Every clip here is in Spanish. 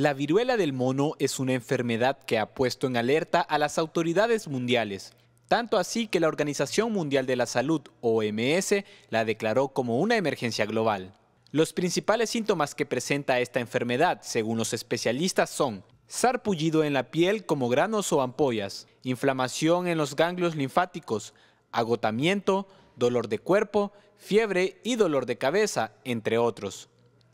La viruela del mono es una enfermedad que ha puesto en alerta a las autoridades mundiales, tanto así que la Organización Mundial de la Salud, OMS, la declaró como una emergencia global. Los principales síntomas que presenta esta enfermedad, según los especialistas, son sarpullido en la piel como granos o ampollas, inflamación en los ganglios linfáticos, agotamiento, dolor de cuerpo, fiebre y dolor de cabeza, entre otros.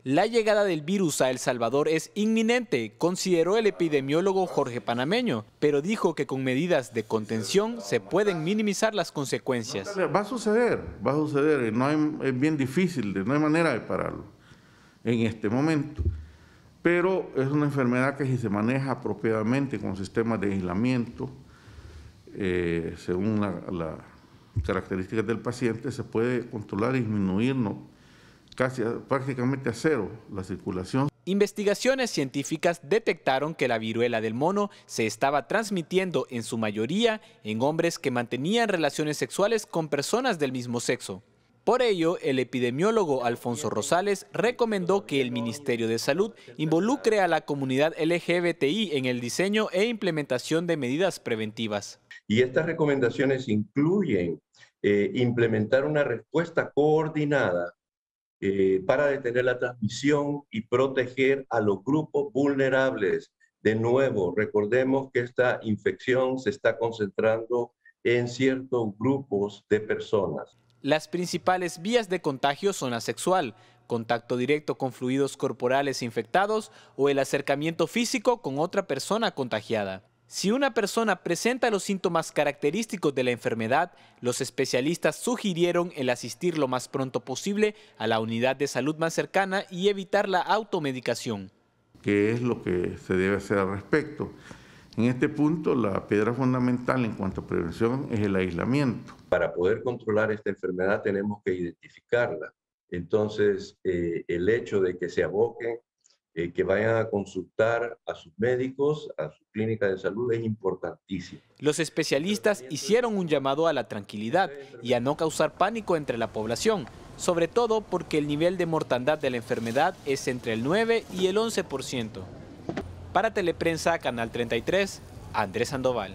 La llegada del virus a El Salvador es inminente, consideró el epidemiólogo Jorge Panameño, pero dijo que con medidas de contención se pueden minimizar las consecuencias. Va a suceder, va a suceder, no es bien difícil, no hay manera de pararlo en este momento. Pero es una enfermedad que si se maneja apropiadamente con sistemas de aislamiento, eh, según las características del paciente, se puede controlar y disminuir casi prácticamente a cero la circulación. Investigaciones científicas detectaron que la viruela del mono se estaba transmitiendo en su mayoría en hombres que mantenían relaciones sexuales con personas del mismo sexo. Por ello, el epidemiólogo Alfonso Rosales recomendó que el Ministerio de Salud involucre a la comunidad LGBTI en el diseño e implementación de medidas preventivas. Y estas recomendaciones incluyen eh, implementar una respuesta coordinada eh, para detener la transmisión y proteger a los grupos vulnerables. De nuevo, recordemos que esta infección se está concentrando en ciertos grupos de personas. Las principales vías de contagio son la sexual, contacto directo con fluidos corporales infectados o el acercamiento físico con otra persona contagiada. Si una persona presenta los síntomas característicos de la enfermedad, los especialistas sugirieron el asistir lo más pronto posible a la unidad de salud más cercana y evitar la automedicación. ¿Qué es lo que se debe hacer al respecto? En este punto, la piedra fundamental en cuanto a prevención es el aislamiento. Para poder controlar esta enfermedad tenemos que identificarla. Entonces, eh, el hecho de que se aboquen eh, que vayan a consultar a sus médicos, a su clínica de salud, es importantísimo. Los especialistas hicieron un llamado a la tranquilidad y a no causar pánico entre la población, sobre todo porque el nivel de mortandad de la enfermedad es entre el 9 y el 11%. Para Teleprensa, Canal 33, Andrés Sandoval.